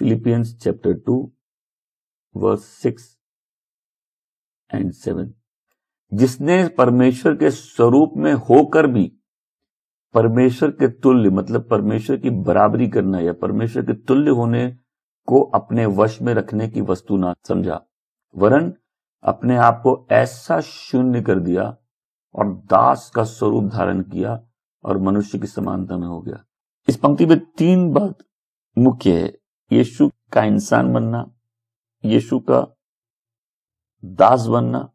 Philippians chapter 2 verse 6 and 7 जिसने परमेश्वर के स्वरूप में होकर भी परमेश्वर के तुल्य मतलब परमेश्वर की बराबरी करना या परमेश्वर के तुल्य होने को अपने वश में रखने की वस्तु ना समझा वरन अपने आप को ऐसा शून्य कर दिया और दास का स्वरूप धारण किया और मनुष्य की समानता में हो गया इस पंक्ति में तीन बात मुख्य है यीशु का इंसान बनना यीशु का दास बनना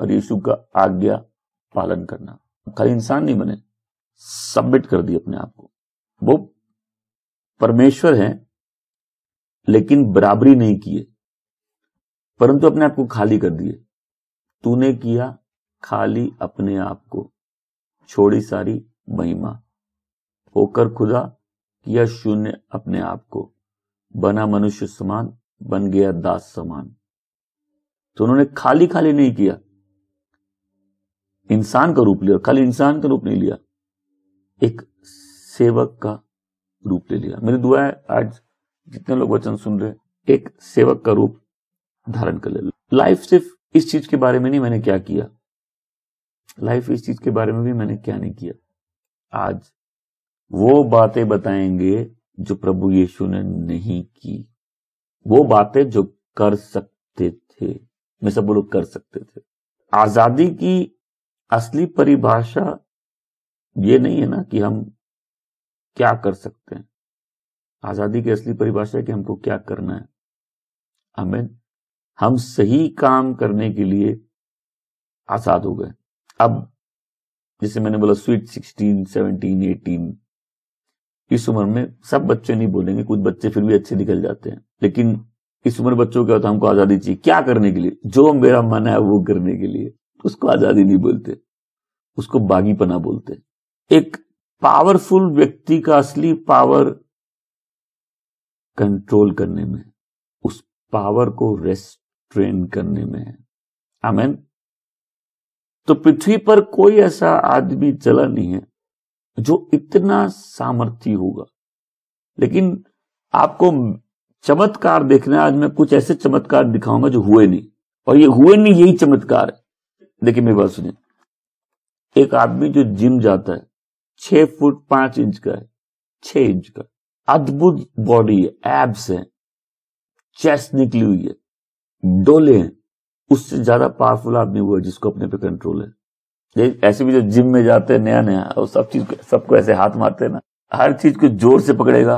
और यीशु का आज्ञा पालन करना खाली इंसान नहीं बने सबमिट कर दिए अपने आप को वो परमेश्वर है लेकिन बराबरी नहीं किए परंतु अपने आप को खाली कर दिए तूने किया खाली अपने आप को छोड़ी सारी महिमा होकर खुदा किया शून्य अपने आप को बना मनुष्य समान बन गया दास समान तो उन्होंने खाली खाली नहीं किया इंसान का रूप लिया खाली इंसान का रूप नहीं लिया एक सेवक का रूप ले लिया मेरी दुआ है आज जितने लोग वचन सुन रहे एक सेवक का रूप धारण कर ले लाइफ सिर्फ इस चीज के बारे में नहीं मैंने क्या किया लाइफ इस चीज के बारे में भी मैंने क्या नहीं किया आज वो बातें बताएंगे जो प्रभु यीशु ने नहीं की वो बातें जो कर सकते थे मैं सब लोग कर सकते थे आजादी की असली परिभाषा ये नहीं है ना कि हम क्या कर सकते हैं आजादी की असली परिभाषा है कि हमको क्या करना है हमें हम सही काम करने के लिए आजाद हो गए अब जैसे मैंने बोला स्वीट सिक्सटीन सेवनटीन एटीन इस उम्र में सब बच्चे नहीं बोलेंगे कुछ बच्चे फिर भी अच्छे निकल जाते हैं लेकिन इस उम्र बच्चों क्या होता है हमको आजादी चाहिए क्या करने के लिए जो मेरा मन है वो करने के लिए उसको आजादी नहीं बोलते उसको बागीपना बोलते एक पावरफुल व्यक्ति का असली पावर कंट्रोल करने में उस पावर को रेस्ट्रेन करने में है मीन तो पृथ्वी पर कोई ऐसा आदमी चला नहीं है जो इतना सामर्थ्य होगा लेकिन आपको चमत्कार देखने आज मैं कुछ ऐसे चमत्कार दिखाऊंगा जो हुए नहीं और ये हुए नहीं यही चमत्कार है देखिए मेरी बात सुनिए एक आदमी जो जिम जाता है छह फुट पांच इंच का है छह इंच का अद्भुत बॉडी है एब्स है चेस्ट निकली हुई है डोले हैं उससे ज्यादा पावरफुल आदमी वो है जिसको अपने पे कंट्रोल है ऐसे भी जो जिम में जाते हैं नया नया और सब चीज सबको ऐसे हाथ मारते हैं ना हर चीज को जोर से पकड़ेगा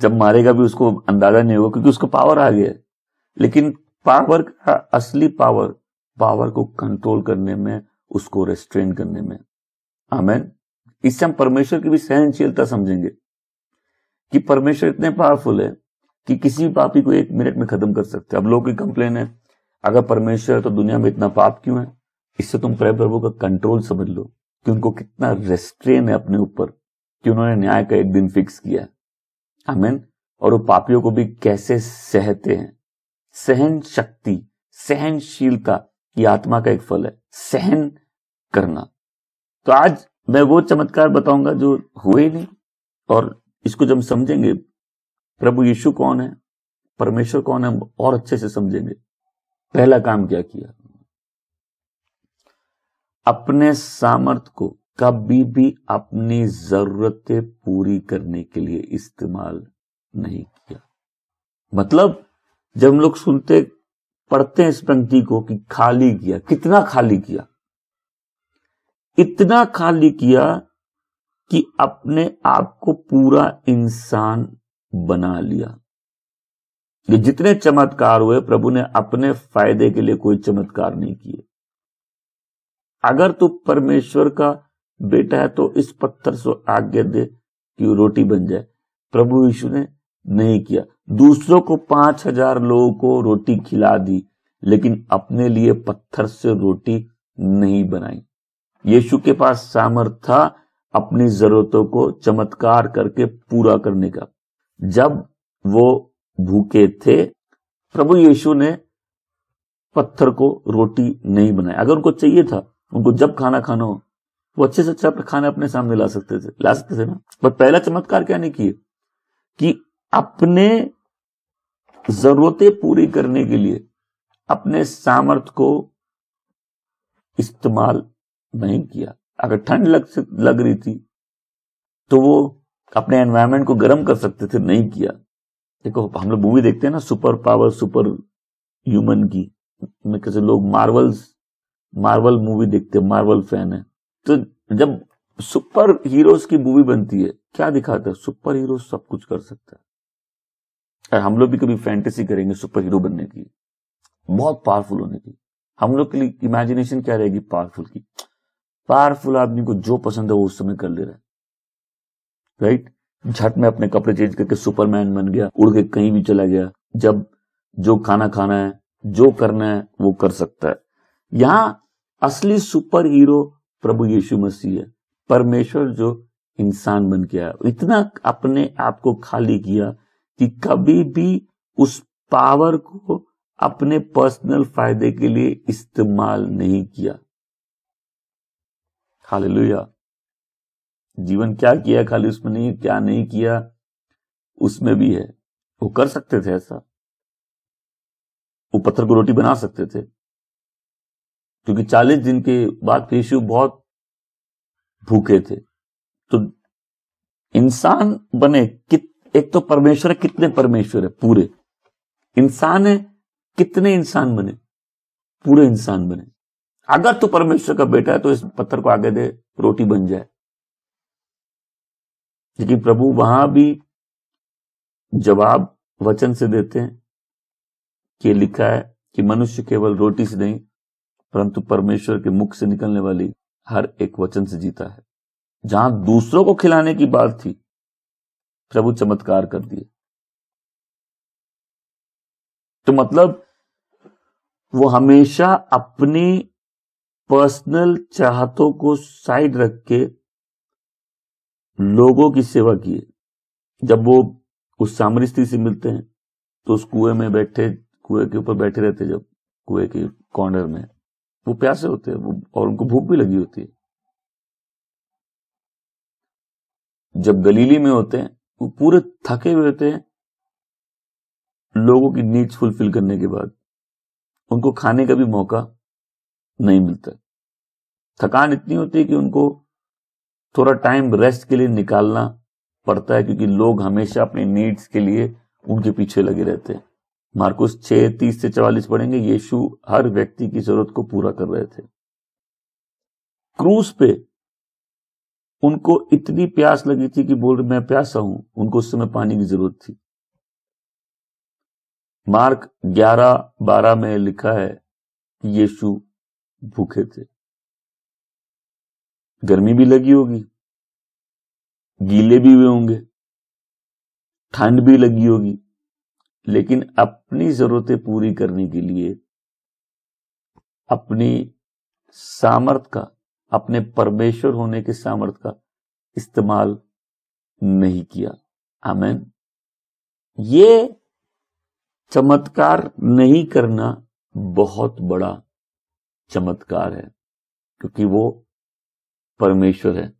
जब मारेगा भी उसको अंदाजा नहीं होगा क्योंकि उसको पावर आ गया लेकिन पावर का असली पावर पावर को कंट्रोल करने में उसको रेस्ट्रेन करने में आमेन इससे हम परमेश्वर की भी सहनशीलता समझेंगे कि परमेश्वर इतने पावरफुल है कि किसी भी पापी को एक मिनट में खत्म कर सकते हैं अब लोग की कंप्लेन है अगर परमेश्वर है तो दुनिया में इतना पाप क्यों है इससे तुम प्रय प्रभु का कंट्रोल समझ लो कि उनको कितना रेस्ट्रेन है अपने ऊपर कि उन्होंने न्याय का एक दिन फिक्स किया है मीन और वो पापियों को भी कैसे सहते हैं सहन शक्ति सहनशीलता ये आत्मा का एक फल है सहन करना तो आज मैं वो चमत्कार बताऊंगा जो हुए ही नहीं और इसको जब समझेंगे प्रभु यीशु कौन है परमेश्वर कौन है हम और अच्छे से समझेंगे पहला काम क्या किया अपने सामर्थ को कभी भी अपनी जरूरतें पूरी करने के लिए इस्तेमाल नहीं किया मतलब जब हम लोग सुनते पढ़ते हैं इस पंक्ति को कि खाली किया कितना खाली किया इतना खाली किया कि अपने आप को पूरा इंसान बना लिया ये जितने चमत्कार हुए प्रभु ने अपने फायदे के लिए कोई चमत्कार नहीं किए अगर तू परमेश्वर का बेटा है तो इस पत्थर से आज्ञा दे कि रोटी बन जाए प्रभु यीशु ने नहीं किया दूसरों को पांच हजार लोगों को रोटी खिला दी लेकिन अपने लिए पत्थर से रोटी नहीं बनाई यीशु के पास सामर्थ था अपनी जरूरतों को चमत्कार करके पूरा करने का जब वो भूखे थे प्रभु यीशु ने पत्थर को रोटी नहीं बनाया अगर उनको चाहिए था उनको जब खाना खाना हो वो अच्छे से अच्छा खाना अपने सामने ला सकते थे ला सकते थे ना पर पहला चमत्कार क्या नहीं किए कि अपने जरूरतें पूरी करने के लिए अपने सामर्थ को इस्तेमाल नहीं किया अगर ठंड लग लग रही थी तो वो अपने एनवायरमेंट को गर्म कर सकते थे नहीं किया देखो हम लोग मूवी देखते हैं ना सुपर पावर सुपर ह्यूमन की मैं कैसे लोग मार्वल मार्वल मूवी देखते हैं मार्वल फैन है तो जब सुपर हीरोज की मूवी बनती है क्या दिखाता है सुपर हीरो सब कुछ कर सकता है हम लोग भी कभी फैंटेसी करेंगे सुपर हीरो बनने की बहुत पावरफुल होने की हम लोग के लिए इमेजिनेशन क्या रहेगी पावरफुल की पावरफुल आदमी को जो पसंद है वो उस समय कर ले रहा है राइट झट में अपने कपड़े चेंज करके सुपरमैन बन गया उड़ के कहीं भी चला गया जब जो खाना खाना है जो करना है वो कर सकता है यहां असली सुपर हीरो प्रभु यीशु मसीह है परमेश्वर जो इंसान बन के आया इतना अपने आप को खाली किया कि कभी भी उस पावर को अपने पर्सनल फायदे के लिए इस्तेमाल नहीं किया हालेलुया जीवन क्या किया खाली उसमें नहीं क्या नहीं किया उसमें भी है वो कर सकते थे ऐसा वो पत्थर को रोटी बना सकते थे क्योंकि चालीस दिन के बाद यीशु बहुत भूखे थे तो इंसान बने कित एक तो परमेश्वर है कितने परमेश्वर है पूरे इंसान है कितने इंसान बने पूरे इंसान बने अगर तू परमेश्वर का बेटा है तो इस पत्थर को आगे दे रोटी बन जाए लेकिन प्रभु वहां भी जवाब वचन से देते हैं कि लिखा है कि मनुष्य केवल रोटी से नहीं परंतु परमेश्वर के मुख से निकलने वाली हर एक वचन से जीता है जहां दूसरों को खिलाने की बात थी प्रभु चमत्कार कर दिए तो मतलब वो हमेशा अपनी पर्सनल चाहतों को साइड रख के लोगों की सेवा किए जब वो उस सामरी स्त्री से मिलते हैं तो उस कुएं में बैठे कुएं के ऊपर बैठे रहते जब कुएं के कॉर्नर में वो प्यासे होते हैं और उनको भूख भी लगी होती है जब गलीली में होते हैं वो पूरे थके हुए होते हैं लोगों की नीड्स फुलफिल करने के बाद उनको खाने का भी मौका नहीं मिलता थकान इतनी होती है कि उनको थोड़ा टाइम रेस्ट के लिए निकालना पड़ता है क्योंकि लोग हमेशा अपने नीड्स के लिए उनके पीछे लगे रहते हैं मार्कुस छह तीस से चवालीस पढ़ेंगे यीशु हर व्यक्ति की जरूरत को पूरा कर रहे थे क्रूज पे उनको इतनी प्यास लगी थी कि बोल मैं प्यासा हूं उनको उस समय पानी की जरूरत थी मार्क ग्यारह बारह में लिखा है कि यीशु भूखे थे गर्मी भी लगी होगी गीले भी हुए होंगे ठंड भी लगी होगी लेकिन अपनी जरूरतें पूरी करने के लिए अपनी सामर्थ का अपने परमेश्वर होने के सामर्थ का इस्तेमाल नहीं किया आमेन ये चमत्कार नहीं करना बहुत बड़ा चमत्कार है क्योंकि वो परमेश्वर है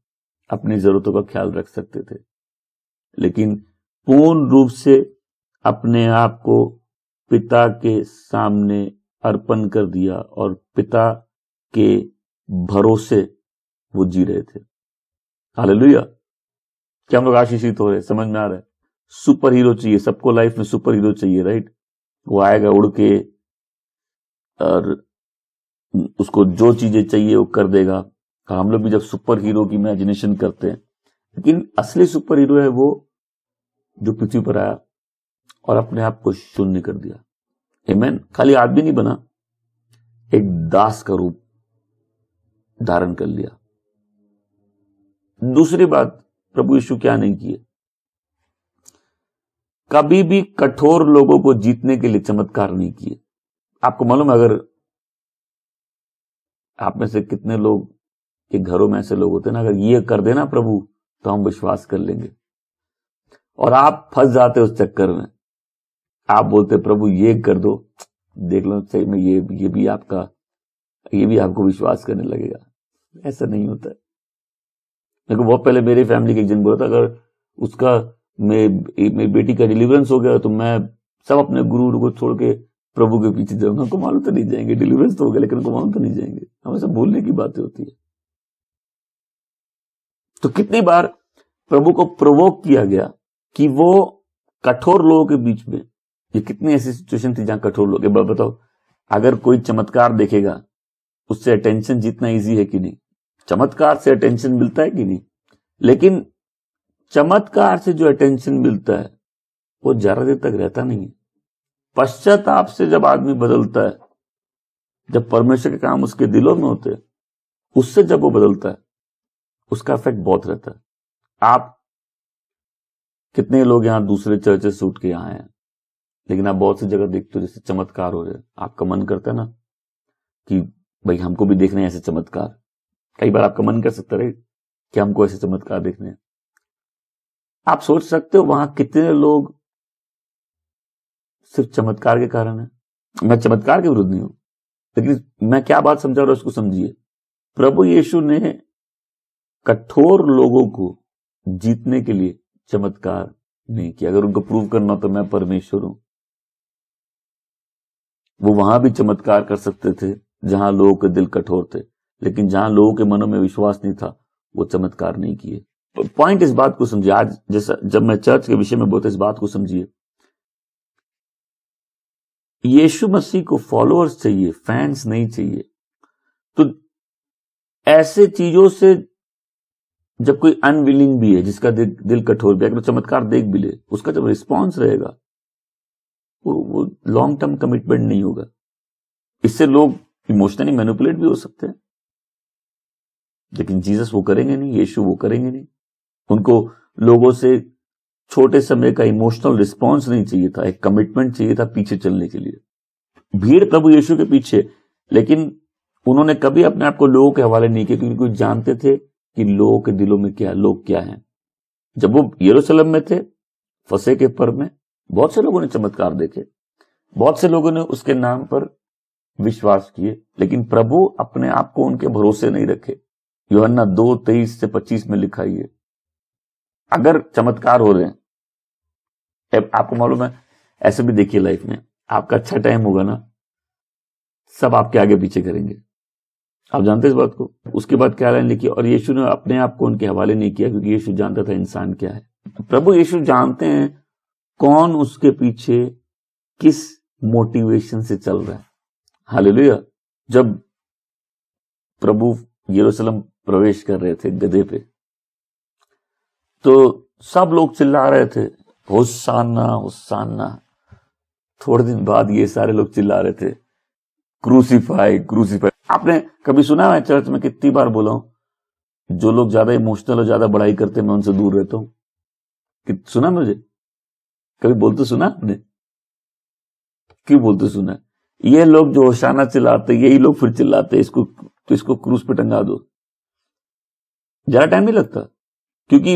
अपनी जरूरतों का ख्याल रख सकते थे लेकिन पूर्ण रूप से अपने आप को पिता के सामने अर्पण कर दिया और पिता के भरोसे वो जी रहे थे हाल लुया क्या हम लोग आशीषित हो रहे समझ में आ रहा है सुपर हीरो चाहिए सबको लाइफ में सुपर हीरो चाहिए राइट वो आएगा उड़ के और उसको जो चीजें चाहिए वो कर देगा हाँ, हम लोग भी जब सुपर हीरो की इमेजिनेशन करते हैं लेकिन असली सुपर हीरो है वो जो पृथ्वी पर आया और अपने आप को शून्य कर दिया मैन खाली आदमी नहीं बना एक दास का रूप धारण कर लिया दूसरी बात प्रभु यीशु क्या नहीं किए कभी भी कठोर लोगों को जीतने के लिए चमत्कार नहीं किए आपको मालूम अगर आप में से कितने लोग कि घरों में ऐसे लोग होते ना अगर ये कर देना प्रभु तो हम विश्वास कर लेंगे और आप फंस जाते उस चक्कर में आप बोलते प्रभु ये कर दो देख लो सही में ये ये भी आपका ये भी आपको विश्वास करने लगेगा ऐसा नहीं होता है मेरे बहुत पहले मेरी फैमिली के एक जन बोला था अगर उसका मेरी बेटी का डिलीवरेंस हो गया तो मैं सब अपने गुरु को छोड़ के प्रभु के पीछे जाऊंगा हमको मालूम तो नहीं जाएंगे डिलीवरेंस तो हो गया लेकिन हमको मालूम तो नहीं जाएंगे हमेशा बोलने भूलने की बातें होती है तो कितनी बार प्रभु को प्रवोक किया गया कि वो कठोर लोगों के बीच में ये कितनी ऐसी सिचुएशन थी जहां कठोर लोग बताओ अगर कोई चमत्कार देखेगा उससे अटेंशन जीतना इजी है कि नहीं चमत्कार से अटेंशन मिलता है कि नहीं लेकिन चमत्कार से जो अटेंशन मिलता है वो ज्यादा देर तक रहता नहीं है पश्चाताप से जब आदमी बदलता है जब परमेश्वर के काम उसके दिलों में होते हैं उससे जब वो बदलता है उसका इफेक्ट बहुत रहता है आप कितने लोग यहां दूसरे से सूट के यहाँ हैं लेकिन आप बहुत सी जगह देखते हो जैसे चमत्कार हो रहे आपका मन करता है ना कि भाई हमको भी देखने ऐसे चमत्कार कई बार आपका मन कर सकता है कि हमको ऐसे चमत्कार देखने हैं आप सोच सकते हो वहां कितने लोग सिर्फ चमत्कार के कारण है मैं चमत्कार के विरुद्ध नहीं हूं लेकिन मैं क्या बात समझा रहा हूं उसको समझिए प्रभु यीशु ने कठोर लोगों को जीतने के लिए चमत्कार नहीं किया अगर उनको प्रूव करना तो मैं परमेश्वर हूं वो वहां भी चमत्कार कर सकते थे जहां लोगों के दिल कठोर थे लेकिन जहां लोगों के मनों में विश्वास नहीं था वो चमत्कार नहीं किए पॉइंट इस बात को समझिए आज जैसा जब मैं चर्च के विषय में बोलता इस बात को समझिए यीशु मसीह को फॉलोअर्स चाहिए फैंस नहीं चाहिए तो ऐसे चीजों से जब कोई अनविलिंग भी है जिसका दिल, दिल कठोर भी है अगर चमत्कार देख भी ले उसका जब रिस्पॉन्स रहेगा वो वो लॉन्ग टर्म कमिटमेंट नहीं होगा इससे लोग इमोशनली मैनिपुलेट भी हो सकते हैं लेकिन जीसस वो करेंगे नहीं यीशु वो करेंगे नहीं उनको लोगों से छोटे समय का इमोशनल रिस्पॉन्स नहीं चाहिए था एक कमिटमेंट चाहिए था पीछे चलने के लिए भीड़ प्रभु यीशु के पीछे लेकिन उन्होंने कभी अपने आप को लोगों के हवाले नहीं किया क्योंकि जानते थे कि लोगों के दिलों में क्या लोग क्या हैं जब वो यरूशलेम में थे फसे के पर्व में बहुत से लोगों ने चमत्कार देखे बहुत से लोगों ने उसके नाम पर विश्वास किए लेकिन प्रभु अपने आप को उनके भरोसे नहीं रखे योहन्ना दो तेईस से पच्चीस में लिखा ही है अगर चमत्कार हो रहे हैं आपको मालूम है ऐसे भी देखिए लाइफ में आपका अच्छा टाइम होगा ना सब आपके आगे पीछे करेंगे आप जानते इस बात को उसके बाद क्या लाइन लिखी और यीशु ने अपने आप को उनके हवाले नहीं किया क्योंकि यीशु जानता था इंसान क्या है तो प्रभु यीशु जानते हैं कौन उसके पीछे किस मोटिवेशन से चल रहा है हालेलुया जब प्रभु यरूशलेम प्रवेश कर रहे थे गधे पे तो सब लोग चिल्ला रहे थे होसाना होसाना थोड़े दिन बाद ये सारे लोग चिल्ला रहे थे क्रूसीफाई क्रूसीफाई आपने कभी सुना मैं चर्च में कितनी बार बोला हूं जो लोग ज्यादा इमोशनल और ज्यादा बड़ाई करते हैं मैं उनसे दूर रहता हूं कि सुना मुझे कभी बोलते सुना आपने क्यों बोलते सुना ये लोग जो होशाना चिल्लाते यही लोग फिर चिल्लाते इसको तो इसको क्रूज पे टंगा दो ज्यादा टाइम नहीं लगता क्योंकि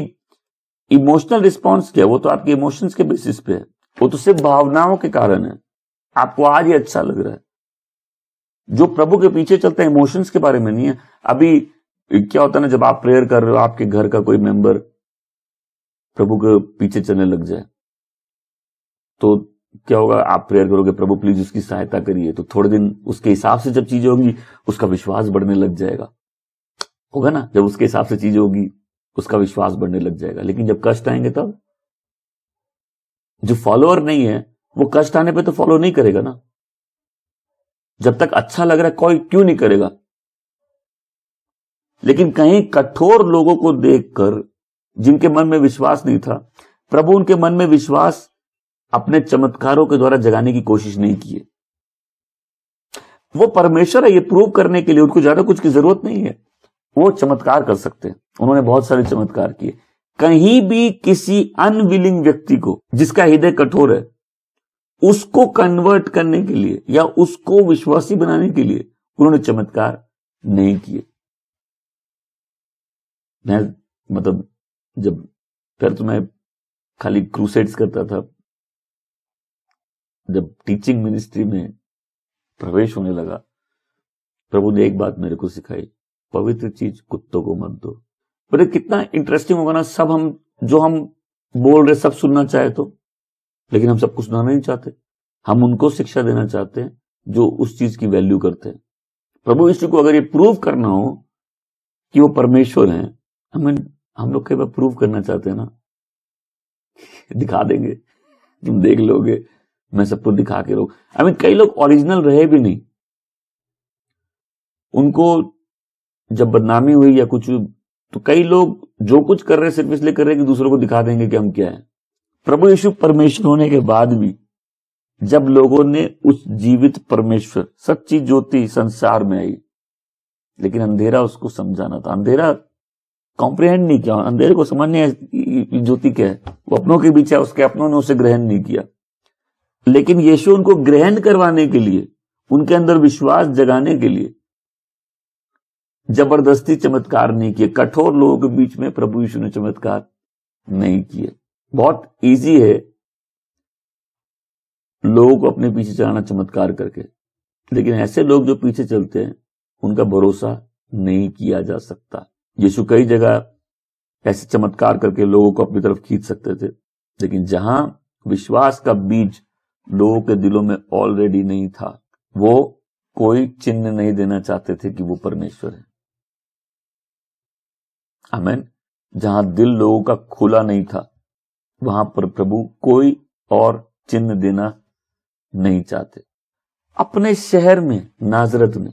इमोशनल रिस्पॉन्स क्या है वो तो आपके इमोशंस के बेसिस पे है वो तो सिर्फ भावनाओं के कारण है आपको आज ही अच्छा लग रहा है जो प्रभु के पीछे चलते हैं इमोशंस के बारे में नहीं है अभी क्या होता है ना जब आप प्रेयर कर रहे हो आपके घर का कोई मेंबर प्रभु के पीछे चलने लग जाए तो क्या होगा आप प्रेयर करोगे प्रभु प्लीज उसकी सहायता करिए तो थोड़े दिन उसके हिसाब से जब चीजें होंगी उसका विश्वास बढ़ने लग जाएगा होगा ना जब उसके हिसाब से चीजें होगी उसका विश्वास बढ़ने लग जाएगा लेकिन जब कष्ट आएंगे तब जो फॉलोअर नहीं है वो कष्ट आने पे तो फॉलो नहीं करेगा ना जब तक अच्छा लग रहा है कोई क्यों नहीं करेगा लेकिन कहीं कठोर लोगों को देखकर जिनके मन में विश्वास नहीं था प्रभु उनके मन में विश्वास अपने चमत्कारों के द्वारा जगाने की कोशिश नहीं किए वो परमेश्वर है ये प्रूव करने के लिए उनको ज्यादा कुछ की जरूरत नहीं है वो चमत्कार कर सकते हैं उन्होंने बहुत सारे चमत्कार किए कहीं भी किसी अनविलिंग व्यक्ति को जिसका हृदय कठोर है उसको कन्वर्ट करने के लिए या उसको विश्वासी बनाने के लिए उन्होंने चमत्कार नहीं किए मैं मतलब जब फिर तो मैं खाली क्रूसेड्स करता था जब टीचिंग मिनिस्ट्री में प्रवेश होने लगा प्रभु ने एक बात मेरे को सिखाई पवित्र चीज कुत्तों को मत दो बोले कितना इंटरेस्टिंग होगा ना सब हम जो हम बोल रहे सब सुनना चाहे तो लेकिन हम सब कुछ सुनाना नहीं चाहते हम उनको शिक्षा देना चाहते हैं जो उस चीज की वैल्यू करते हैं प्रभु यीशु को अगर ये प्रूव करना हो कि वो परमेश्वर हैं मीन हम लोग कई बार प्रूव करना चाहते हैं ना दिखा देंगे तुम देख लोगे मैं सबको दिखा के लोग आई मीन कई लोग ओरिजिनल रहे भी नहीं उनको जब बदनामी हुई या कुछ तो कई लोग जो कुछ कर रहे सिर्फ इसलिए कर रहे हैं कि दूसरों को दिखा देंगे कि हम क्या हैं प्रभु यीशु परमेश्वर होने के बाद भी जब लोगों ने उस जीवित परमेश्वर सच्ची ज्योति संसार में आई लेकिन अंधेरा उसको समझाना था अंधेरा कॉम्प्रिहेंड नहीं किया अंधेरे को समझने ज्योति क्या है वो अपनों के बीच है उसके अपनों ने उसे ग्रहण नहीं किया लेकिन यीशु उनको ग्रहण करवाने के लिए उनके अंदर विश्वास जगाने के लिए जबरदस्ती चमत्कार नहीं किए कठोर लोगों के बीच में प्रभु यीशु ने चमत्कार नहीं किया बहुत इजी है लोगों को अपने पीछे चलाना चमत्कार करके लेकिन ऐसे लोग जो पीछे चलते हैं उनका भरोसा नहीं किया जा सकता यीशु कई जगह ऐसे चमत्कार करके लोगों को अपनी तरफ खींच सकते थे लेकिन जहां विश्वास का बीज लोगों के दिलों में ऑलरेडी नहीं था वो कोई चिन्ह नहीं देना चाहते थे कि वो परमेश्वर है आमेन जहां दिल लोगों का खुला नहीं था वहां पर प्रभु कोई और चिन्ह देना नहीं चाहते अपने शहर में नाजरत में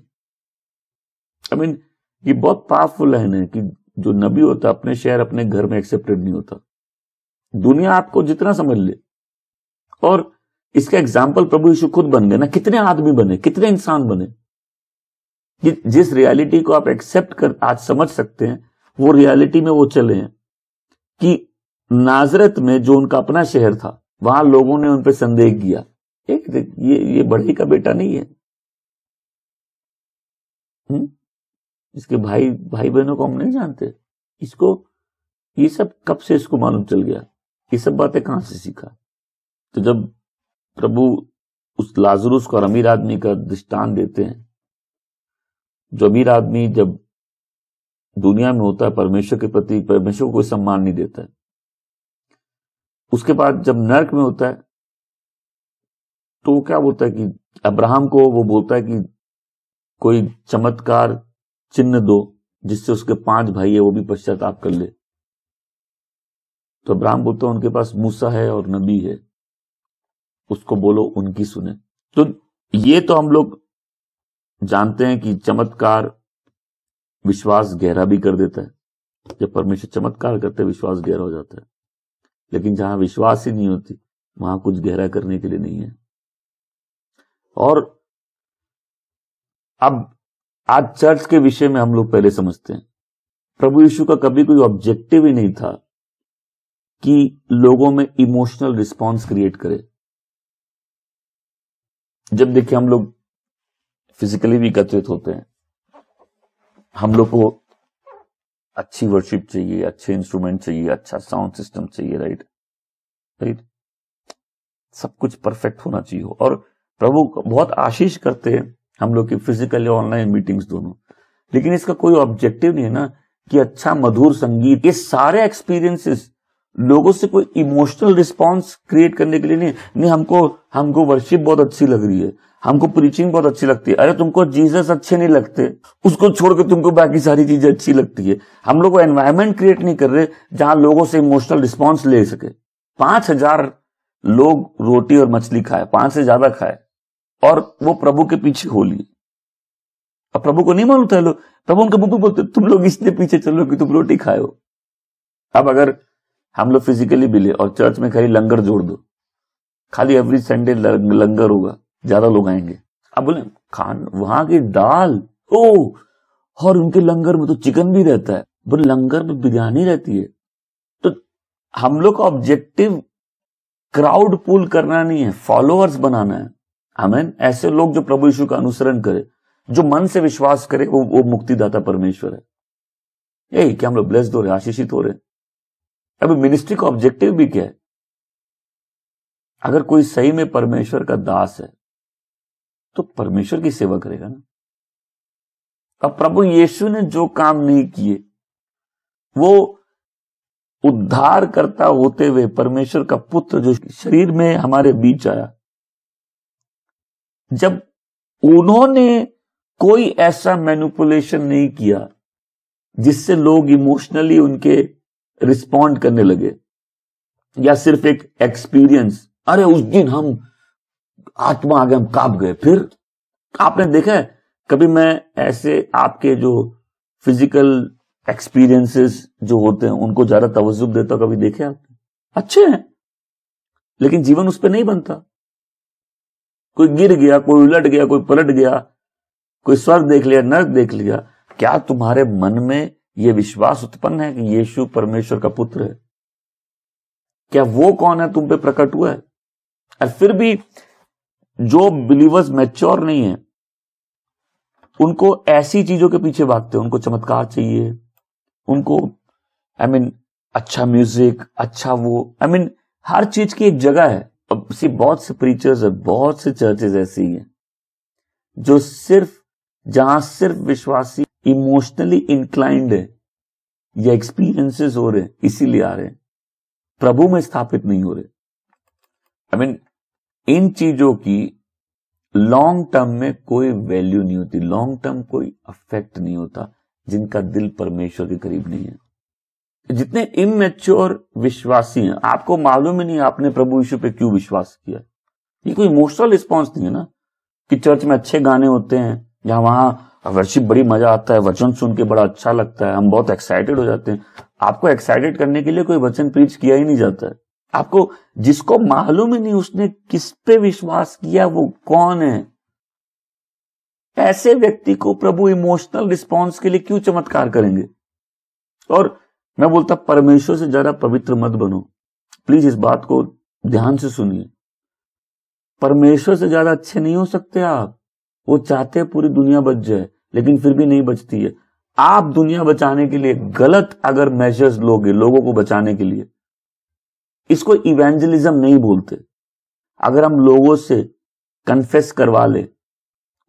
आई मीन ये बहुत पावरफुल लाइन है कि जो नबी होता अपने शहर अपने घर में एक्सेप्टेड नहीं होता दुनिया आपको जितना समझ ले और इसका एग्जाम्पल प्रभु यीशु खुद बन गए ना कितने आदमी बने कितने इंसान बने जिस रियलिटी को आप एक्सेप्ट कर आज समझ सकते हैं वो रियलिटी में वो चले हैं कि नाजरत में जो उनका अपना शहर था वहां लोगों ने उन पर संदेह किया एक ये ये बड़े का बेटा नहीं है हुँ? हम्म? इसके भाई भाई बहनों को हम नहीं जानते इसको ये सब कब से इसको मालूम चल गया ये सब बातें कहां से सीखा तो जब प्रभु उस लाजरूस को और अमीर आदमी का दृष्टान देते हैं जो अमीर आदमी जब दुनिया में होता है परमेश्वर के प्रति परमेश्वर को कोई सम्मान नहीं देता है उसके बाद जब नर्क में होता है तो क्या बोलता है कि अब्राहम को वो बोलता है कि कोई चमत्कार चिन्ह दो जिससे उसके पांच भाई है वो भी पश्चाताप कर ले तो अब्राहम बोलता है उनके पास मूसा है और नबी है उसको बोलो उनकी सुने तो ये तो हम लोग जानते हैं कि चमत्कार विश्वास गहरा भी कर देता है जब परमेश्वर चमत्कार करते विश्वास गहरा हो जाता है लेकिन जहां विश्वास ही नहीं होती वहां कुछ गहरा करने के लिए नहीं है और अब आज चर्च के विषय में हम लोग पहले समझते हैं प्रभु यीशु का कभी कोई ऑब्जेक्टिव ही नहीं था कि लोगों में इमोशनल रिस्पांस क्रिएट करे जब देखिए हम लोग फिजिकली भी एकत्रित होते हैं हम लोग को अच्छी वर्शिप चाहिए अच्छे इंस्ट्रूमेंट चाहिए अच्छा साउंड सिस्टम चाहिए राइट राइट सब कुछ परफेक्ट होना चाहिए और प्रभु बहुत आशीष करते हैं हम लोग की फिजिकल या ऑनलाइन मीटिंग्स दोनों लेकिन इसका कोई ऑब्जेक्टिव नहीं है ना कि अच्छा मधुर संगीत ये सारे एक्सपीरियंसेस लोगों से कोई इमोशनल रिस्पांस क्रिएट करने के लिए नहीं नहीं हमको हमको वर्शिप बहुत अच्छी लग रही है हमको प्रीचिंग बहुत अच्छी लगती है अरे तुमको जीसस अच्छे नहीं लगते उसको छोड़कर तुमको बाकी सारी चीजें अच्छी लगती है हम लोग एनवायरमेंट क्रिएट नहीं कर रहे जहां लोगों से इमोशनल रिस्पॉन्स ले सके पांच हजार लोग रोटी और मछली खाए पांच से ज्यादा खाए और वो प्रभु के पीछे हो लिए अब प्रभु को नहीं मालूम था लोग प्रभु उनके मुंह बोलते तुम लोग इसलिए पीछे चलो कि तुम रोटी खाए हो अब अगर हम लोग फिजिकली मिले और चर्च में खाली लंगर जोड़ दो खाली एवरी संडे लंगर होगा ज्यादा लोग आएंगे अब बोले खान वहां की दाल ओ और उनके लंगर में तो चिकन भी रहता है बोले लंगर में बिरयानी रहती है तो हम लोग का ऑब्जेक्टिव क्राउड पुल करना नहीं है फॉलोअर्स बनाना है हमें ऐसे लोग जो प्रभु यीशु का अनुसरण करे जो मन से विश्वास करे वो वो मुक्तिदाता परमेश्वर है यही क्या हम लोग ब्लेस्ड हो रहे आशीषित हो रहे अब मिनिस्ट्री का ऑब्जेक्टिव भी क्या है अगर कोई सही में परमेश्वर का दास है तो परमेश्वर की सेवा करेगा ना अब प्रभु यीशु ने जो काम नहीं किए वो उद्धार करता होते हुए परमेश्वर का पुत्र जो शरीर में हमारे बीच आया जब उन्होंने कोई ऐसा मैनुपुलेशन नहीं किया जिससे लोग इमोशनली उनके रिस्पॉन्ड करने लगे या सिर्फ एक एक्सपीरियंस अरे उस दिन हम आत्मा आगे हम कांप गए फिर आपने देखा है कभी मैं ऐसे आपके जो फिजिकल एक्सपीरियंसेस जो होते हैं उनको ज्यादा तवज्जुब देता हूं कभी देखे आपने अच्छे हैं लेकिन जीवन उस पर नहीं बनता कोई गिर गया कोई उलट गया कोई पलट गया कोई स्वर्ग देख लिया नर्क देख लिया क्या तुम्हारे मन में ये विश्वास उत्पन्न है कि यीशु परमेश्वर का पुत्र है क्या वो कौन है तुम पे प्रकट हुआ है और फिर भी जो बिलीवर्स मैच्योर नहीं है उनको ऐसी चीजों के पीछे भागते हैं उनको चमत्कार चाहिए उनको आई I मीन mean, अच्छा म्यूजिक अच्छा वो आई I मीन mean, हर चीज की एक जगह है अब सी बहुत से प्रीचर्स है बहुत से चर्चेज ऐसी हैं जो सिर्फ जहां सिर्फ विश्वासी इमोशनली इंक्लाइंड है या एक्सपीरियंसेस हो रहे हैं इसीलिए आ रहे हैं प्रभु में स्थापित नहीं हो रहे आई मीन इन चीजों की लॉन्ग टर्म में कोई वैल्यू नहीं होती लॉन्ग टर्म कोई अफेक्ट नहीं होता जिनका दिल परमेश्वर के करीब नहीं है जितने इमेच्योर विश्वासी हैं आपको मालूम ही नहीं आपने प्रभु यीशु पे क्यों विश्वास किया ये कोई इमोशनल रिस्पॉन्स नहीं है ना कि चर्च में अच्छे गाने होते हैं या वहां वर्शिप बड़ी मजा आता है वचन सुन के बड़ा अच्छा लगता है हम बहुत एक्साइटेड हो जाते हैं आपको एक्साइटेड करने के लिए कोई वचन प्रीच किया ही नहीं जाता है आपको जिसको मालूम ही नहीं उसने किस पे विश्वास किया वो कौन है ऐसे व्यक्ति को प्रभु इमोशनल रिस्पॉन्स के लिए क्यों चमत्कार करेंगे और मैं बोलता परमेश्वर से ज्यादा पवित्र मत बनो प्लीज इस बात को ध्यान से सुनिए परमेश्वर से ज्यादा अच्छे नहीं हो सकते आप वो चाहते पूरी दुनिया बच जाए लेकिन फिर भी नहीं बचती है आप दुनिया बचाने के लिए गलत अगर मेजर्स लोगे लोगों को बचाने के लिए इसको इवेंजलिज्म नहीं बोलते अगर हम लोगों से कन्फेस करवा ले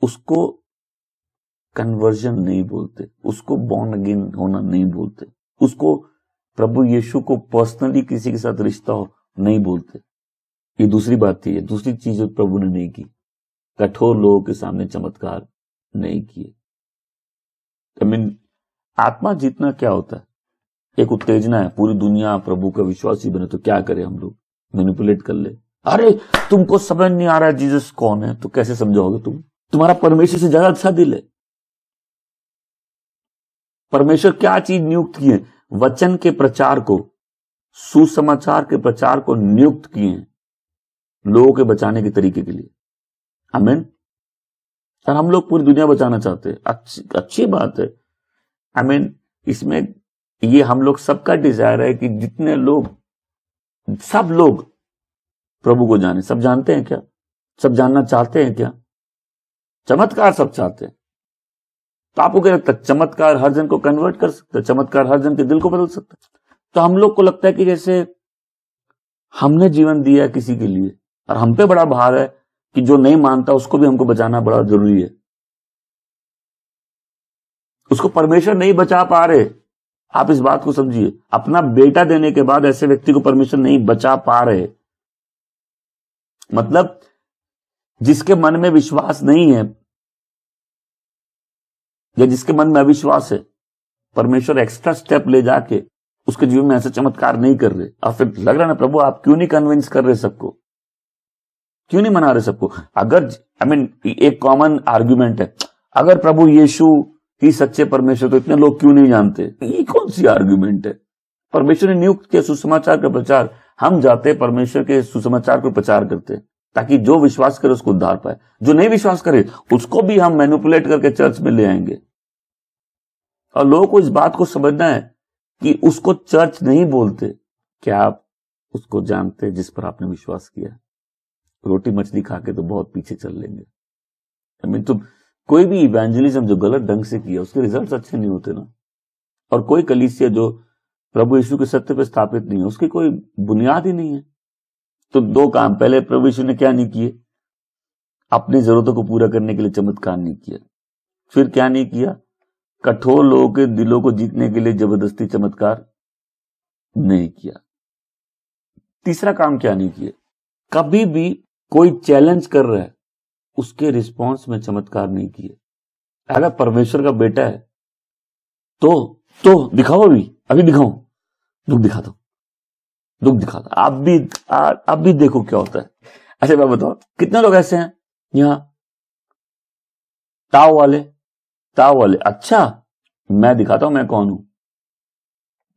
उसको कन्वर्जन नहीं बोलते उसको बॉर्न अगेन होना नहीं बोलते उसको प्रभु यीशु को पर्सनली किसी के साथ रिश्ता हो नहीं बोलते ये दूसरी बात थी दूसरी चीज प्रभु ने नहीं की कठोर लोगों के सामने चमत्कार नहीं किए आई मीन आत्मा जीतना क्या होता है एक उत्तेजना है पूरी दुनिया प्रभु का विश्वासी बने तो क्या करे हम लोग मैनिपुलेट कर ले अरे तुमको समझ नहीं आ रहा जीसस कौन है तो कैसे समझाओगे तुम तुम्हारा परमेश्वर से ज्यादा अच्छा दिल है परमेश्वर क्या चीज नियुक्त किए वचन के प्रचार को सुसमाचार के प्रचार को नियुक्त किए लोगों के बचाने के तरीके के लिए अमेन सर हम लोग पूरी दुनिया बचाना चाहते हैं अच्छी अच्छी बात है आई I मीन mean, इसमें ये हम लोग सबका डिजायर है कि जितने लोग सब लोग प्रभु को जाने सब जानते हैं क्या सब जानना चाहते हैं क्या चमत्कार सब चाहते हैं तो आपको क्या लगता है चमत्कार हर जन को कन्वर्ट कर सकता है चमत्कार हर जन के दिल को बदल सकता है तो हम लोग को लगता है कि जैसे हमने जीवन दिया किसी के लिए और हम पे बड़ा भार है कि जो नहीं मानता उसको भी हमको बचाना बड़ा जरूरी है उसको परमेश्वर नहीं बचा पा रहे आप इस बात को समझिए अपना बेटा देने के बाद ऐसे व्यक्ति को परमेश्वर नहीं बचा पा रहे मतलब जिसके मन में विश्वास नहीं है या जिसके मन में अविश्वास है परमेश्वर एक्स्ट्रा स्टेप ले जाके उसके जीवन में ऐसा चमत्कार नहीं कर रहे और फिर लग रहा ना प्रभु आप क्यों नहीं कन्विंस कर रहे सबको क्यों नहीं मना रहे सबको अगर आई I मीन mean, एक कॉमन आर्ग्यूमेंट है अगर प्रभु यीशु ही सच्चे परमेश्वर तो इतने लोग क्यों नहीं जानते ये कौन सी आर्ग्यूमेंट है परमेश्वर ने नियुक्त किया सुसमाचार का प्रचार हम जाते परमेश्वर के सुसमाचार को प्रचार करते ताकि जो विश्वास करे उसको उद्धार पाए जो नहीं विश्वास करे उसको भी हम मैनिपुलेट करके चर्च में ले आएंगे और लोगों को इस बात को समझना है कि उसको चर्च नहीं बोलते क्या आप उसको जानते जिस पर आपने विश्वास किया रोटी मछली खा के तो बहुत पीछे चल लेंगे आई मीन तुम कोई भी इवेंजलिज्म जो गलत ढंग से किया उसके रिजल्ट अच्छे नहीं होते ना और कोई कलीसिया जो प्रभु यीशु के सत्य पर स्थापित नहीं है उसकी कोई बुनियाद ही नहीं है तो दो काम पहले प्रभु यीशु ने क्या नहीं किए अपनी जरूरतों को पूरा करने के लिए चमत्कार नहीं किया फिर क्या नहीं किया कठोर लोगों के दिलों को जीतने के लिए जबरदस्ती चमत्कार नहीं किया तीसरा काम क्या नहीं किया कभी भी कोई चैलेंज कर रहा है उसके रिस्पॉन्स में चमत्कार नहीं किए अगर परमेश्वर का बेटा है तो तो दिखाओ अभी अभी दिखाओ दुख दिखा दो दुख दिखा दो आप भी आ, आप भी देखो क्या होता है अच्छा मैं बताओ कितने लोग ऐसे हैं यहां ताव वाले ताव वाले अच्छा मैं दिखाता हूं मैं कौन हूं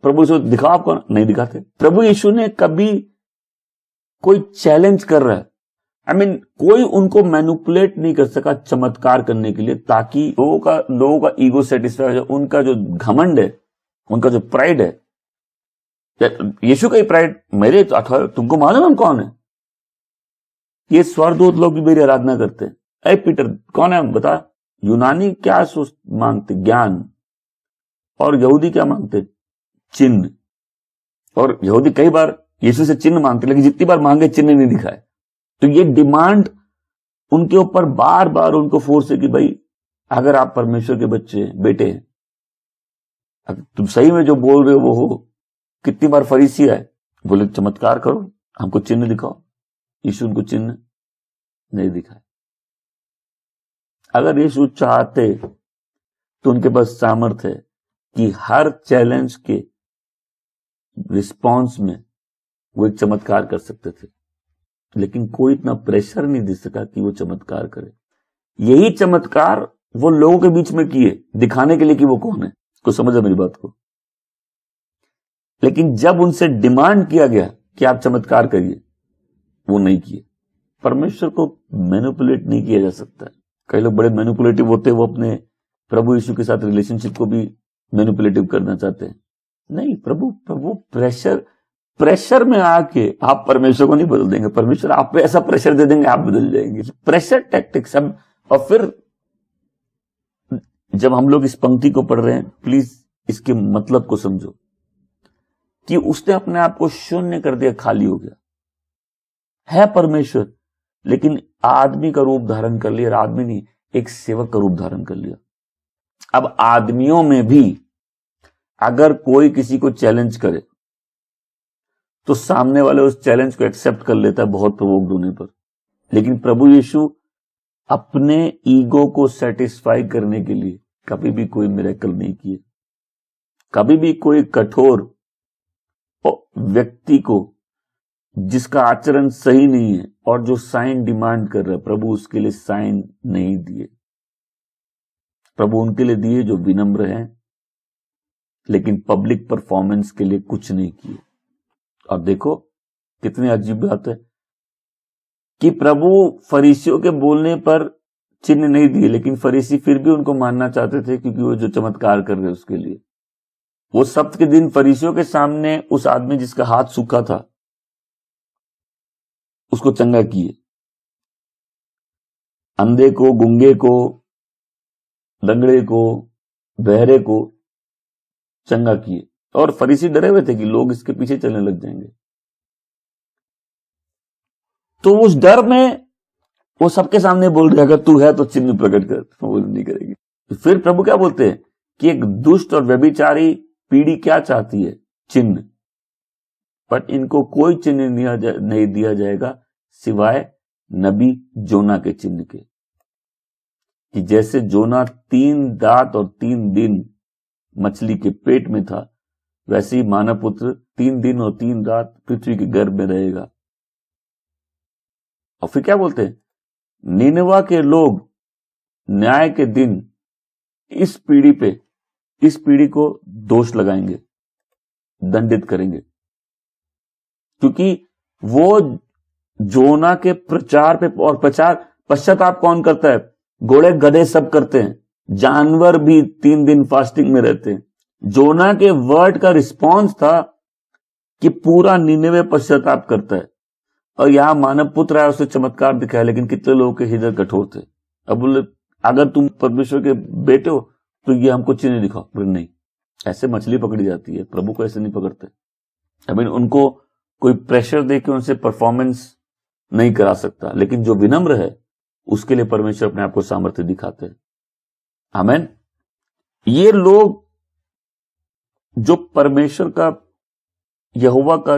प्रभु दिखाओ आप कौन नहीं दिखाते प्रभु यीशु ने कभी कोई चैलेंज कर रहा है आई I मीन mean, कोई उनको मैनुपुलेट नहीं कर सका चमत्कार करने के लिए ताकि लोगों का लोगों का ईगो सेटिस्फाई हो उनका जो घमंड है उनका जो प्राइड है यीशु का ही प्राइड मेरे तो अथवा तुमको मालूम हम कौन है ये स्वरदूत लोग भी मेरी आराधना करते हैं अरे पीटर कौन है बता यूनानी क्या सोच मांगते ज्ञान और यहूदी क्या मांगते चिन्ह और यहूदी कई बार यीशु से चिन्ह मांगते लेकिन जितनी बार मांगे चिन्ह नहीं दिखाए तो ये डिमांड उनके ऊपर बार बार उनको फोर्स है कि भाई अगर आप परमेश्वर के बच्चे बेटे हैं तुम सही में जो बोल रहे हो वो हो कितनी बार फरीसी आए बोले चमत्कार करो हमको चिन्ह दिखाओ यीशु उनको चिन्ह नहीं दिखाए अगर यीशु चाहते तो उनके पास सामर्थ्य है कि हर चैलेंज के रिस्पॉन्स में वो एक चमत्कार कर सकते थे लेकिन कोई इतना प्रेशर नहीं दे सका कि वो चमत्कार करे यही चमत्कार वो लोगों के बीच में किए दिखाने के लिए कि वो कौन है को समझा मेरी बात को लेकिन जब उनसे डिमांड किया गया कि आप चमत्कार करिए वो नहीं किए परमेश्वर को मैनुपुलेट नहीं किया जा सकता है कई लोग बड़े मैनुपुलेटिव होते हैं वो अपने प्रभु यीशु के साथ रिलेशनशिप को भी मैनुपुलेटिव करना चाहते हैं नहीं प्रभु प्रभु प्रेशर प्रेशर में आके आप परमेश्वर को नहीं बदल देंगे परमेश्वर आप पे ऐसा प्रेशर दे देंगे आप बदल जाएंगे प्रेशर टैक्टिक्स अब और फिर जब हम लोग इस पंक्ति को पढ़ रहे हैं प्लीज इसके मतलब को समझो कि उसने अपने आप को शून्य कर दिया खाली हो गया है परमेश्वर लेकिन आदमी का रूप धारण कर लिया आदमी ने एक सेवक का रूप धारण कर लिया अब आदमियों में भी अगर कोई किसी को चैलेंज करे तो सामने वाले उस चैलेंज को एक्सेप्ट कर लेता है बहुत प्रवोक होने पर लेकिन प्रभु यीशु अपने ईगो को सेटिस्फाई करने के लिए कभी भी कोई मेरेकल नहीं किए कभी भी कोई कठोर व्यक्ति को जिसका आचरण सही नहीं है और जो साइन डिमांड कर रहा है प्रभु उसके लिए साइन नहीं दिए प्रभु उनके लिए दिए जो विनम्र हैं लेकिन पब्लिक परफॉर्मेंस के लिए कुछ नहीं किए अब देखो कितनी अजीब बात है कि प्रभु फरीसियों के बोलने पर चिन्ह नहीं दिए लेकिन फरीसी फिर भी उनको मानना चाहते थे क्योंकि वो जो चमत्कार कर रहे उसके लिए वो सप्त के दिन फरीसियों के सामने उस आदमी जिसका हाथ सूखा था उसको चंगा किए अंधे को गुंगे को लंगड़े को बहरे को चंगा किए और फरीसी डरे हुए थे कि लोग इसके पीछे चलने लग जाएंगे तो उस डर में वो सबके सामने बोल रहे अगर तू है तो चिन्ह प्रकट कर तो वो नहीं करेगी तो फिर प्रभु क्या बोलते हैं कि एक दुष्ट और व्यभिचारी पीढ़ी क्या चाहती है चिन्ह बट इनको कोई चिन्ह नहीं दिया जाएगा सिवाय नबी जोना के चिन्ह के कि जैसे जोना तीन दांत और तीन दिन मछली के पेट में था वैसे ही मानव पुत्र तीन दिन और तीन रात पृथ्वी के गर्भ में रहेगा और फिर क्या बोलते हैं नीनवा के लोग न्याय के दिन इस पीढ़ी पे इस पीढ़ी को दोष लगाएंगे दंडित करेंगे क्योंकि वो जोना के प्रचार पे और प्रचार पश्चाताप कौन करता है घोड़े गधे सब करते हैं जानवर भी तीन दिन फास्टिंग में रहते हैं जोना के वर्ड का रिस्पॉन्स था कि पूरा निन्नवे पश्चाताप करता है और यहां मानव पुत्र है उसे चमत्कार दिखाया लेकिन कितने लोगों के हृदय कठोर थे अब बोले अगर तुम परमेश्वर के बेटे हो तो ये हमको चिन्ह दिखाओ बोले नहीं ऐसे मछली पकड़ी जाती है प्रभु को ऐसे नहीं पकड़ते आई मीन उनको कोई प्रेशर देके उनसे परफॉर्मेंस नहीं करा सकता लेकिन जो विनम्र है उसके लिए परमेश्वर अपने आप को सामर्थ्य दिखाते हैं हमेन ये लोग जो परमेश्वर का यहुवा का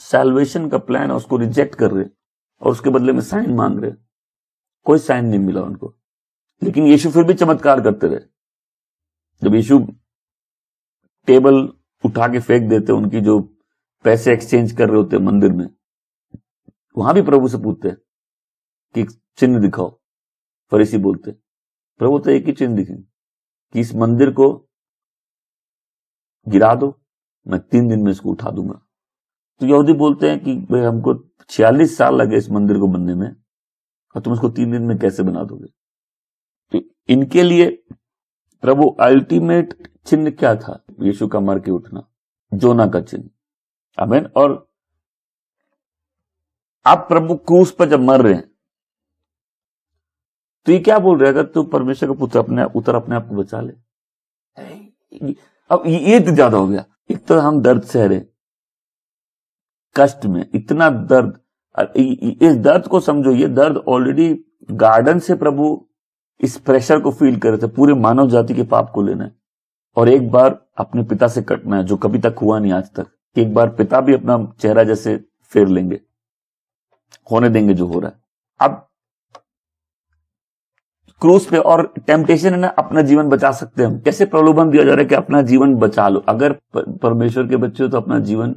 सैलवेशन का प्लान है उसको रिजेक्ट कर रहे और उसके बदले में साइन मांग रहे कोई साइन नहीं मिला उनको लेकिन यीशु फिर भी चमत्कार करते रहे जब यीशु टेबल उठा के फेंक देते उनकी जो पैसे एक्सचेंज कर रहे होते मंदिर में वहां भी प्रभु से पूछते कि चिन्ह दिखाओ फरीसी बोलते प्रभु तो एक ही चिन्ह दिखेंगे कि इस मंदिर को गिरा दो मैं तीन दिन में इसको उठा दूंगा तो यहूदी बोलते हैं कि भाई हमको छियालीस साल लगे इस मंदिर को बनने में और तुम इसको तीन दिन में कैसे बना दोगे तो इनके लिए प्रभु अल्टीमेट चिन्ह क्या था यीशु का मर के उठना जोना का चिन्ह अमेन और आप प्रभु क्रूस पर जब मर रहे हैं तो ये क्या बोल रहे अगर तू परमेश्वर का पुत्र अपने उतर अपने आप को बचा ले अब ये तो ज्यादा हो गया एक तो हम दर्द सह रहे कष्ट में इतना दर्द इस दर्द को समझो ये दर्द ऑलरेडी गार्डन से प्रभु इस प्रेशर को फील कर रहे थे पूरे मानव जाति के पाप को लेना है और एक बार अपने पिता से कटना है जो कभी तक हुआ नहीं आज तक एक बार पिता भी अपना चेहरा जैसे फेर लेंगे होने देंगे जो हो रहा है अब क्रूज पे और टेम्पटेशन है ना अपना जीवन बचा सकते हैं हम कैसे प्रलोभन दिया जा रहा है कि अपना जीवन बचा लो अगर परमेश्वर के बच्चे हो तो अपना जीवन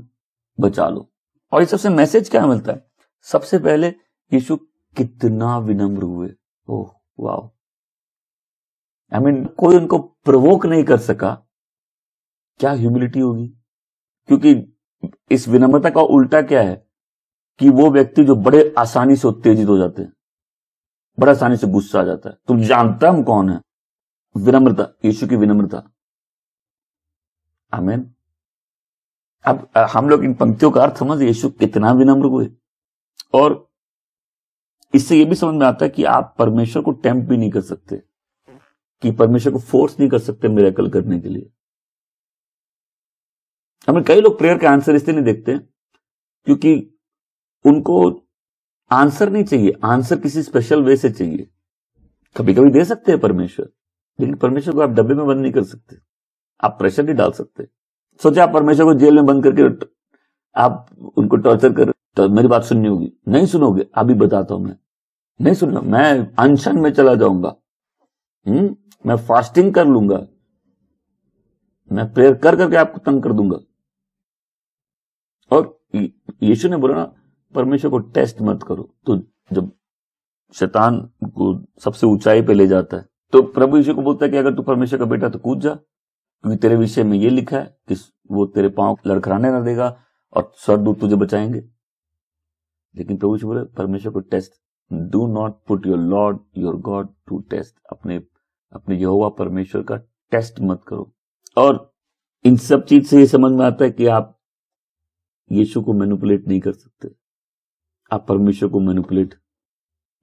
बचा लो और इस सबसे मैसेज क्या मिलता है सबसे पहले यीशु कितना विनम्र हुए ओह वाह आई मीन कोई उनको प्रवोक नहीं कर सका क्या ह्यूमिलिटी होगी क्योंकि इस विनम्रता का उल्टा क्या है कि वो व्यक्ति जो बड़े आसानी से उत्तेजित हो जाते हैं बड़ा आसानी से गुस्सा आ जाता है तुम जानता हम कौन है विनम्रता यीशु की विनम्रता आमेन अब हम लोग इन पंक्तियों का अर्थ समझ यीशु कितना विनम्र हुए और इससे यह भी समझ में आता है कि आप परमेश्वर को टेम्प भी नहीं कर सकते कि परमेश्वर को फोर्स नहीं कर सकते मेरेकल करने के लिए हमें कई लोग प्रेयर का आंसर इसलिए नहीं देखते क्योंकि उनको आंसर नहीं चाहिए आंसर किसी स्पेशल वे से चाहिए कभी कभी दे सकते हैं परमेश्वर लेकिन परमेश्वर को आप डब्बे में बंद नहीं कर सकते आप प्रेशर नहीं डाल सकते सोचे आप परमेश्वर को जेल में बंद करके आप उनको टॉर्चर कर तो मेरी बात सुननी होगी नहीं सुनोगे अभी बताता हूं मैं नहीं सुन मैं अनशन में चला जाऊंगा हम्म? मैं फास्टिंग कर लूंगा मैं प्रेयर कर करके आपको तंग कर दूंगा और यीशु ने बोला ना परमेश्वर को टेस्ट मत करो तो जब शैतान को सबसे ऊंचाई पे ले जाता है तो प्रभु यीशु को बोलता है कि अगर तू परमेश्वर का बेटा तो कूद जा क्योंकि तेरे विषय में ये लिखा है कि वो तेरे पांव लड़खड़ाने ना देगा और स्वर्गदूत तुझे बचाएंगे लेकिन प्रभु यीशु बोले परमेश्वर को test do not put your lord your god to test अपने अपने यहोवा परमेश्वर का टेस्ट मत करो और इन सब चीज से ये समझ में आता है कि आप यीशु को मैनिपुलेट नहीं कर सकते आप परमेश्वर को मैनिपुलेट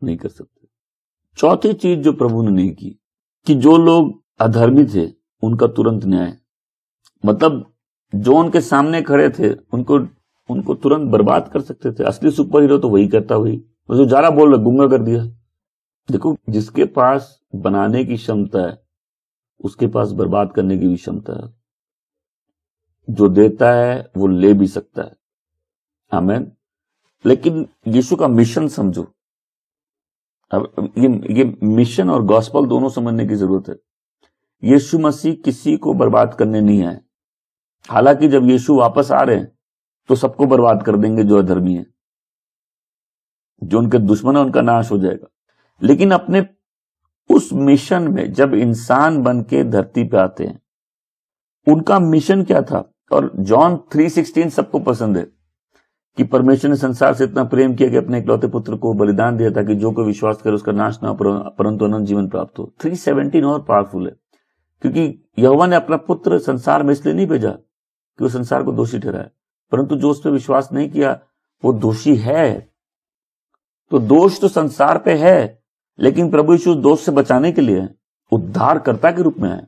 नहीं कर सकते चौथी चीज जो प्रभु ने नहीं की कि जो लोग अधर्मी थे उनका तुरंत न्याय मतलब जो उनके सामने खड़े थे उनको उनको तुरंत बर्बाद कर सकते थे असली सुपर हीरो तो वही करता वही जो जारा बोल रहा गुंगा कर दिया देखो जिसके पास बनाने की क्षमता है उसके पास बर्बाद करने की भी क्षमता है जो देता है वो ले भी सकता है हमें लेकिन यीशु का मिशन समझो अब ये ये मिशन और गॉस्पल दोनों समझने की जरूरत है यीशु मसीह किसी को बर्बाद करने नहीं आए हालांकि जब यीशु वापस आ रहे हैं तो सबको बर्बाद कर देंगे जो अधर्मी है जो उनके दुश्मन है उनका नाश हो जाएगा लेकिन अपने उस मिशन में जब इंसान बन के धरती पे आते हैं उनका मिशन क्या था और जॉन 316 सबको पसंद है कि परमेश्वर ने संसार से इतना प्रेम किया कि अपने इकलौते पुत्र को बलिदान दिया ताकि जो कोई विश्वास करे उसका नाश ना परंतु अनंत जीवन प्राप्त हो थ्री सेवनटीन और पावरफुल है क्योंकि यहोवा ने अपना पुत्र संसार में इसलिए नहीं भेजा कि वो संसार को दोषी ठहराए परंतु जो उस पर विश्वास नहीं किया वो दोषी है तो दोष तो संसार पे है लेकिन प्रभु यीशु दोष से बचाने के लिए उद्धारकर्ता के रूप में है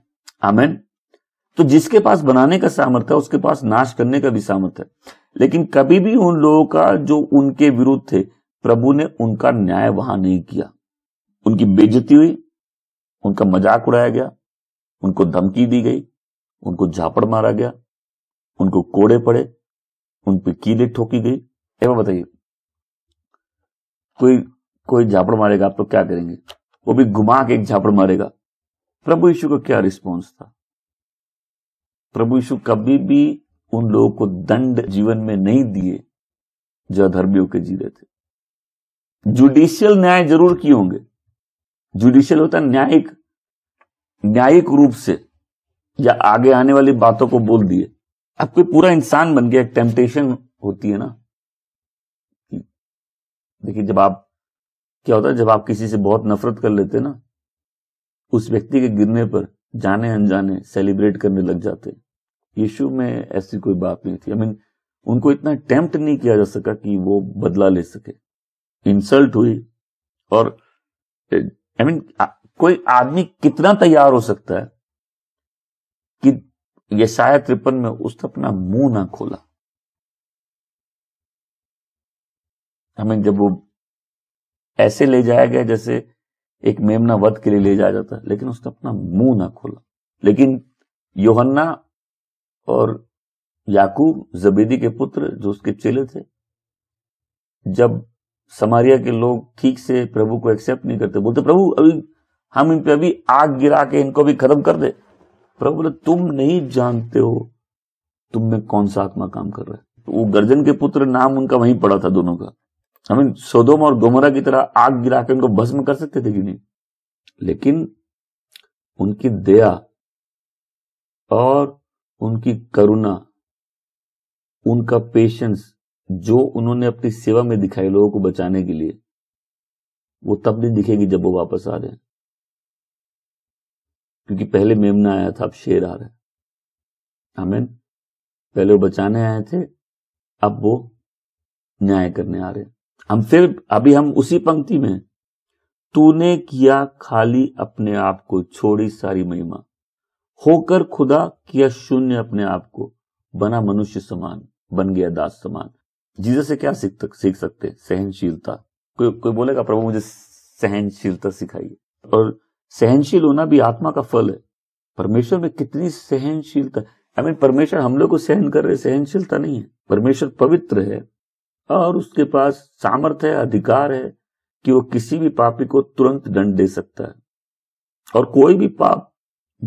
आमेन तो जिसके पास बनाने का सामर्थ्य है उसके पास नाश करने का भी सामर्थ्य है लेकिन कभी भी उन लोगों का जो उनके विरुद्ध थे प्रभु ने उनका न्याय वहां नहीं किया उनकी बेजती हुई उनका मजाक उड़ाया गया उनको धमकी दी गई उनको झापड़ मारा गया उनको कोड़े पड़े उन पर कीले ठोकी गई एवं बताइए कोई कोई झापड़ मारेगा आप तो क्या करेंगे वो भी घुमा के एक झापड़ मारेगा प्रभु यीशु का क्या रिस्पॉन्स था प्रभु यीशु कभी भी उन लोगों को दंड जीवन में नहीं दिए जो अधर्मियों के जी रहे थे जुडिशियल न्याय जरूर किए होंगे जुडिशियल होता है न्यायिक न्यायिक रूप से या आगे आने वाली बातों को बोल दिए अब कोई पूरा इंसान बन गया एक टेम्पटेशन होती है ना देखिए जब आप क्या होता है जब आप किसी से बहुत नफरत कर लेते ना उस व्यक्ति के गिरने पर जाने अनजाने सेलिब्रेट करने लग जाते हैं यीशु में ऐसी कोई बात नहीं थी आई I मीन mean, उनको इतना अटेम्प्ट नहीं किया जा सका कि वो बदला ले सके इंसल्ट हुई और आई I मीन mean, कोई आदमी कितना तैयार हो सकता है कि ये शायद त्रिपन में उसने अपना मुंह ना खोला हमें I mean, जब वो ऐसे ले जाया गया जैसे एक मेमना वध के लिए ले जाया जाता है लेकिन उसने अपना मुंह ना खोला लेकिन योहन्ना और याकूब जबेदी के पुत्र जो उसके चेले थे जब समारिया के लोग ठीक से प्रभु को एक्सेप्ट नहीं करते बोलते प्रभु अभी हम इन पे अभी आग गिरा के इनको भी खत्म कर दे प्रभु बोले तुम नहीं जानते हो तुम में कौन सा आत्मा काम कर रहा है तो वो गर्जन के पुत्र नाम उनका वहीं पड़ा था दोनों का हमें सोदोम और गोमरा की तरह आग गिरा के उनको भस्म कर सकते थे कि नहीं लेकिन उनकी दया और उनकी करुणा उनका पेशेंस जो उन्होंने अपनी सेवा में दिखाई लोगों को बचाने के लिए वो तब नहीं दिखेगी जब वो वापस आ रहे हैं क्योंकि पहले मेमना आया था अब शेर आ रहा है हमें पहले वो बचाने आए थे अब वो न्याय करने आ रहे हैं हम फिर अभी हम उसी पंक्ति में तूने किया खाली अपने आप को छोड़ी सारी महिमा होकर खुदा किया शून्य अपने आप को बना मनुष्य समान बन गया दास समान जीजस से क्या सीख सीख सकते सहनशीलता कोई कोई बोलेगा प्रभु मुझे सहनशीलता सिखाइए और सहनशील होना भी आत्मा का फल है परमेश्वर में कितनी सहनशीलता आई मीन परमेश्वर हम लोग को सहन कर रहे सहनशीलता नहीं है परमेश्वर पवित्र है और उसके पास सामर्थ्य है अधिकार है कि वो किसी भी पापी को तुरंत दंड दे सकता है और कोई भी पाप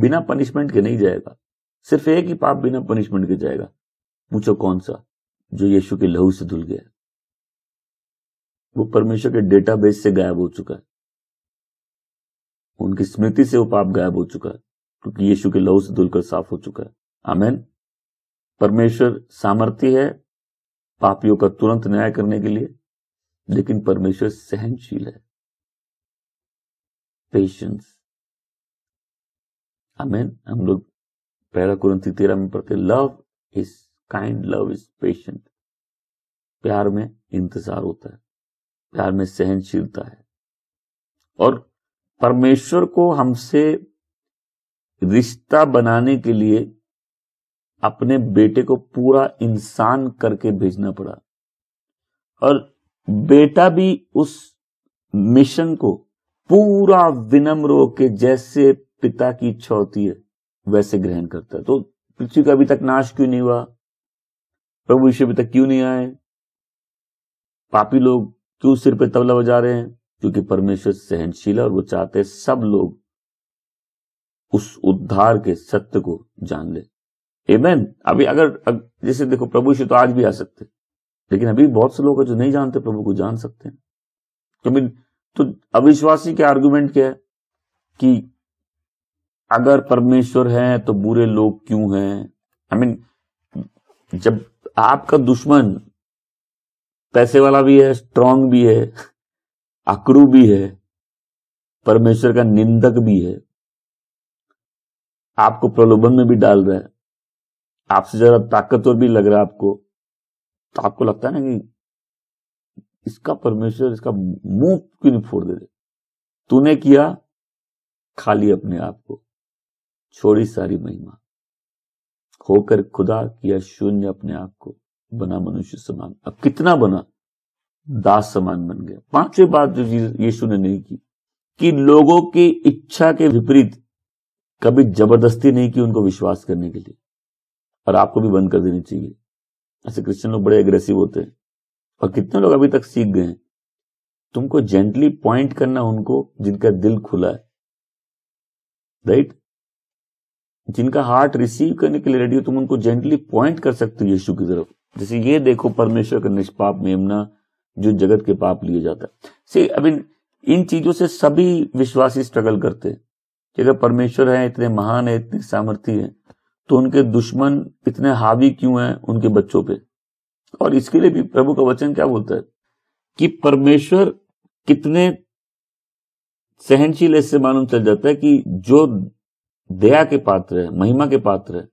बिना पनिशमेंट के नहीं जाएगा सिर्फ एक ही पाप बिना पनिशमेंट के जाएगा पूछो कौन सा जो यीशु के लहू से धुल गया वो परमेश्वर के डेटाबेस से गायब हो चुका है उनकी स्मृति से वो पाप गायब हो चुका है क्योंकि यीशु के लहू से धुलकर साफ हो चुका है आमेन परमेश्वर सामर्थ्य है पापियों का तुरंत न्याय करने के लिए लेकिन परमेश्वर सहनशील है पेशेंस अमेन हम लोग पहला कुरंती तेरा में पढ़ते love is kind love is patient प्यार में इंतजार होता है प्यार में सहनशीलता है और परमेश्वर को हमसे रिश्ता बनाने के लिए अपने बेटे को पूरा इंसान करके भेजना पड़ा और बेटा भी उस मिशन को पूरा विनम्र के जैसे पिता की इच्छा होती है वैसे ग्रहण करता है तो पृथ्वी का अभी तक नाश क्यों नहीं हुआ प्रभु विश्व अभी तक क्यों नहीं आए पापी लोग क्यों सिर पे तबला बजा रहे हैं क्योंकि परमेश्वर सहनशील है और वो चाहते हैं सब लोग उस उद्धार के सत्य को जान ले एमेन अभी अगर अग, जैसे देखो प्रभु यीशु तो आज भी आ सकते लेकिन अभी बहुत से लोग हैं जो नहीं जानते प्रभु को जान सकते हैं तो, तो अविश्वासी के आर्गुमेंट क्या है कि अगर परमेश्वर है तो बुरे लोग क्यों हैं आई मीन जब आपका दुश्मन पैसे वाला भी है स्ट्रांग भी है अक्रू भी है परमेश्वर का निंदक भी है आपको प्रलोभन में भी डाल रहा है आपसे ज्यादा ताकतवर भी लग रहा है आपको तो आपको लगता है ना कि इसका परमेश्वर इसका मुंह क्यों नहीं फोड़ दे तूने किया खाली अपने आप को छोड़ी सारी महिमा होकर खुदा किया शून्य अपने आप को बना मनुष्य समान अब कितना बना दास समान बन गया पांचवी बात जो यीशु ने नहीं की कि लोगों की इच्छा के विपरीत कभी जबरदस्ती नहीं की उनको विश्वास करने के लिए और आपको भी बंद कर देनी चाहिए ऐसे क्रिश्चियन लोग बड़े एग्रेसिव होते हैं और कितने लोग अभी तक सीख गए हैं तुमको जेंटली पॉइंट करना उनको जिनका दिल खुला है राइट जिनका हार्ट रिसीव करने के लिए रेडी हो तुम उनको जेंटली पॉइंट कर सकते हो यीशु की तरफ जैसे ये देखो परमेश्वर का निष्पाप मेमना जो जगत के पाप लिए जाता है आई मीन इन चीजों से सभी विश्वासी स्ट्रगल करते हैं कि अगर परमेश्वर है इतने महान है इतने सामर्थ्य है तो उनके दुश्मन इतने हावी क्यों हैं उनके बच्चों पे और इसके लिए भी प्रभु का वचन क्या बोलता है कि परमेश्वर कितने सहनशील ऐसे मालूम चल जाता है कि जो दया के पात्र है महिमा के पात्र है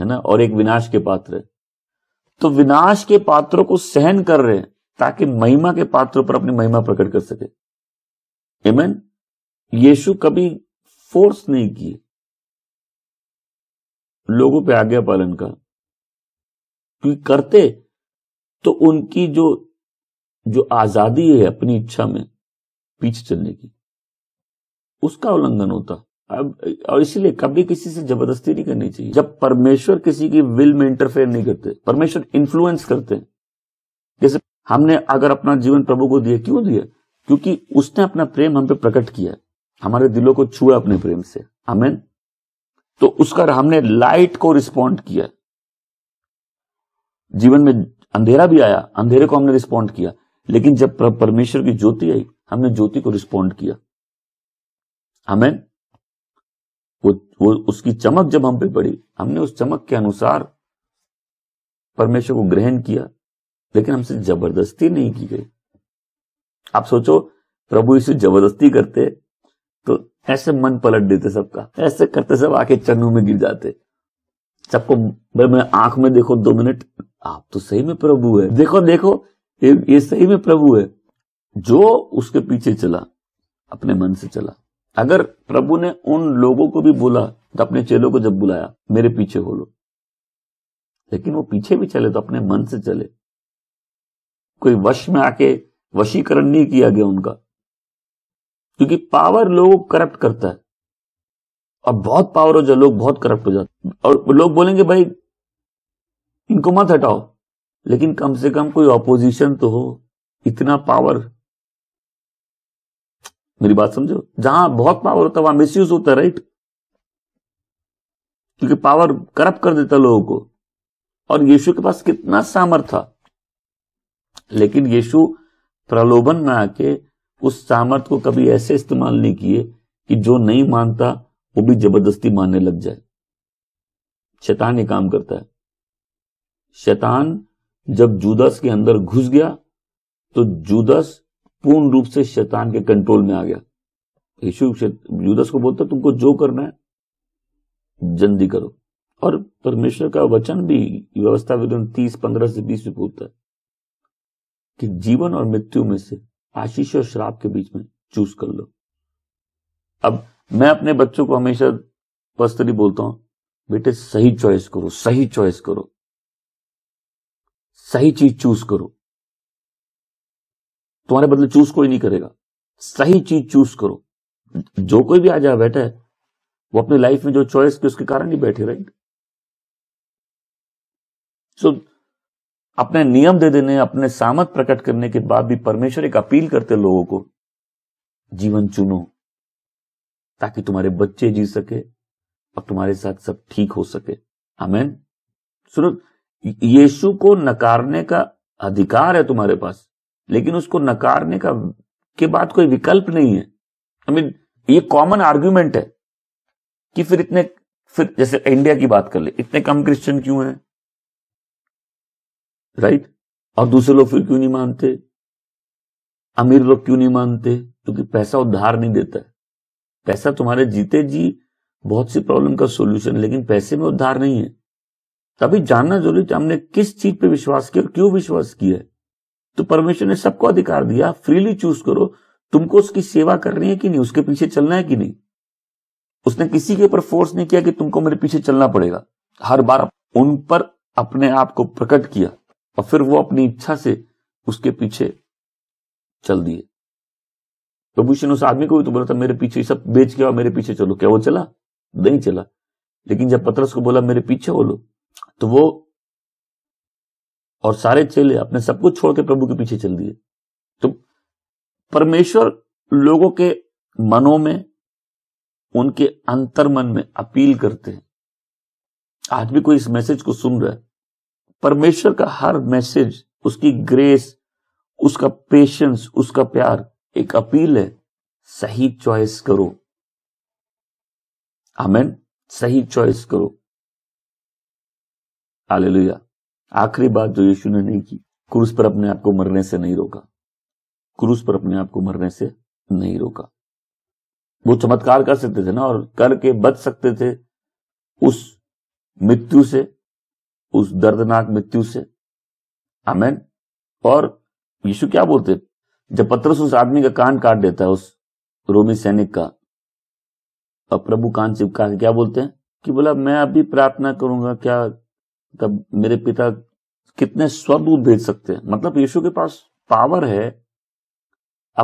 है ना और एक विनाश के पात्र है तो विनाश के पात्रों को सहन कर रहे हैं ताकि महिमा के पात्रों पर अपनी महिमा प्रकट कर सके एमन यीशु कभी फोर्स नहीं किए लोगों पे आज्ञा पालन का क्योंकि करते तो उनकी जो जो आजादी है अपनी इच्छा में पीछे चलने की उसका उल्लंघन होता अब और इसलिए कभी किसी से जबरदस्ती नहीं करनी चाहिए जब परमेश्वर किसी की विल में इंटरफेयर नहीं करते परमेश्वर इन्फ्लुएंस करते जैसे हमने अगर अपना जीवन प्रभु को दिया क्यों दिया क्योंकि उसने अपना प्रेम हम पे प्रकट किया हमारे दिलों को छुआ अपने प्रेम से हमें तो उसका हमने लाइट को रिस्पॉन्ड किया जीवन में अंधेरा भी आया अंधेरे को हमने रिस्पॉन्ड किया लेकिन जब परमेश्वर की ज्योति आई हमने ज्योति को रिस्पॉन्ड किया हमें वो वो उसकी चमक जब हम पे पड़ी हमने उस चमक के अनुसार परमेश्वर को ग्रहण किया लेकिन हमसे जबरदस्ती नहीं की गई आप सोचो प्रभु इसे जबरदस्ती करते तो ऐसे मन पलट देते सबका ऐसे करते सब आके चन्नू में गिर जाते सबको भाई मैं आंख में देखो दो मिनट आप तो सही में प्रभु है देखो देखो ये, ये सही में प्रभु है जो उसके पीछे चला अपने मन से चला अगर प्रभु ने उन लोगों को भी बोला तो अपने चेलों को जब बुलाया मेरे पीछे हो लो लेकिन वो पीछे भी चले तो अपने मन से चले कोई वश में आके वशीकरण नहीं किया गया उनका क्योंकि पावर लोगों को करप्ट करता है और बहुत पावर हो जाए लोग बहुत करप्ट हो जाते और लोग बोलेंगे भाई इनको मत हटाओ लेकिन कम से कम कोई ऑपोजिशन तो हो इतना पावर मेरी बात समझो जहां बहुत पावर होता है वहां मिस यूज होता है राइट क्योंकि पावर करप्ट कर देता लोगों को और यीशु के पास कितना सामर्थ था लेकिन यीशु प्रलोभन में आके उस सामर्थ को कभी ऐसे इस्तेमाल नहीं किए कि जो नहीं मानता वो भी जबरदस्ती मानने लग जाए शैतान ये काम करता है शैतान जब जूदस के अंदर घुस गया तो जूदस पूर्ण रूप से शैतान के कंट्रोल में आ गया यीशु यूदस को बोलता तुमको जो करना है जल्दी करो और परमेश्वर का वचन भी व्यवस्था विधान तीस पंद्रह से बीस में पूछता है कि जीवन और मृत्यु में से आशीष और श्राप के बीच में चूज कर लो अब मैं अपने बच्चों को हमेशा पर्सनली बोलता हूं बेटे सही चॉइस करो सही चॉइस करो सही चीज चूज करो तुम्हारे बदले चूज कोई नहीं करेगा सही चीज चूज करो जो कोई भी आ जाए बैठा है वो अपनी लाइफ में जो चॉइस की उसके कारण ही बैठे राइट सो अपने नियम दे देने अपने सामत प्रकट करने के बाद भी परमेश्वर एक अपील करते लोगों को जीवन चुनो ताकि तुम्हारे बच्चे जी सके और तुम्हारे साथ सब ठीक हो सके हमें सुनो यीशु को नकारने का अधिकार है तुम्हारे पास लेकिन उसको नकारने का के बाद कोई विकल्प नहीं है आई मीन ये कॉमन आर्ग्यूमेंट है कि फिर इतने फिर जैसे इंडिया की बात कर ले इतने कम क्रिश्चियन क्यों हैं राइट और दूसरे लोग फिर क्यों नहीं मानते अमीर लोग क्यों नहीं मानते क्योंकि पैसा उधार नहीं देता है पैसा तुम्हारे जीते जी बहुत सी प्रॉब्लम का सोल्यूशन लेकिन पैसे में उद्धार नहीं है तभी जानना जरूरी हमने किस चीज पे विश्वास किया क्यों विश्वास किया है तो परमेश्वर ने सबको अधिकार दिया फ्रीली चूज करो तुमको उसकी सेवा करनी है कि नहीं उसके पीछे चलना है कि नहीं उसने किसी के ऊपर फोर्स नहीं किया कि तुमको मेरे पीछे चलना पड़ेगा हर बार उन पर अपने आप को प्रकट किया और फिर वो अपनी इच्छा से उसके पीछे चल दिए प्रभु तो उस आदमी को भी तो बोला था मेरे पीछे सब बेच के मेरे पीछे चलो क्या वो चला नहीं चला लेकिन जब पत्रस को बोला मेरे पीछे बोलो तो वो और सारे चेले अपने सब कुछ छोड़ के प्रभु के पीछे चल दिए तो परमेश्वर लोगों के मनों में उनके अंतर मन में अपील करते हैं आज भी कोई इस मैसेज को सुन रहा है परमेश्वर का हर मैसेज उसकी ग्रेस उसका पेशेंस उसका प्यार एक अपील है सही चॉइस करो आमेन सही चॉइस करो हालेलुया आखिरी बात जो यीशु ने नहीं की क्रूस पर अपने आप को मरने से नहीं रोका क्रूस पर अपने आप को मरने से नहीं रोका वो चमत्कार कर सकते थे ना और करके बच सकते थे उस मृत्यु से उस दर्दनाक मृत्यु से आमेन और यीशु क्या बोलते जब पत्रस उस आदमी का कान काट देता है उस रोमी सैनिक का अब प्रभु कान चिपका क्या बोलते हैं कि बोला मैं अभी प्रार्थना करूंगा क्या तब मेरे पिता कितने स्वरदूत भेज सकते हैं मतलब यीशु के पास पावर है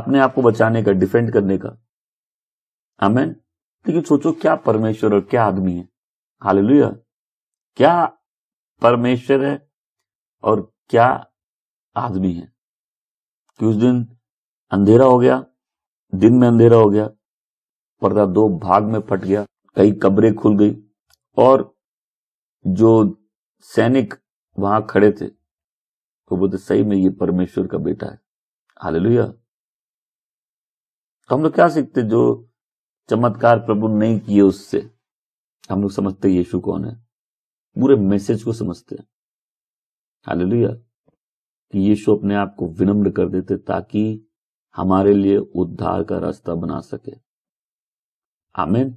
अपने आप को बचाने का डिफेंड करने का हमें लेकिन सोचो क्या परमेश्वर और क्या आदमी है हाल क्या परमेश्वर है और क्या आदमी है कि उस दिन अंधेरा हो गया दिन में अंधेरा हो गया पर्दा दो भाग में फट गया कई कब्रें खुल गई और जो सैनिक वहां खड़े थे तो बोलते सही में ये परमेश्वर का बेटा है हाल तो हम लोग क्या सीखते जो चमत्कार प्रभु नहीं किए उससे हम लोग समझते यीशु कौन है पूरे मैसेज को समझते हैं हालेलुया कि यीशु अपने आप को विनम्र कर देते ताकि हमारे लिए उद्धार का रास्ता बना सके आमेन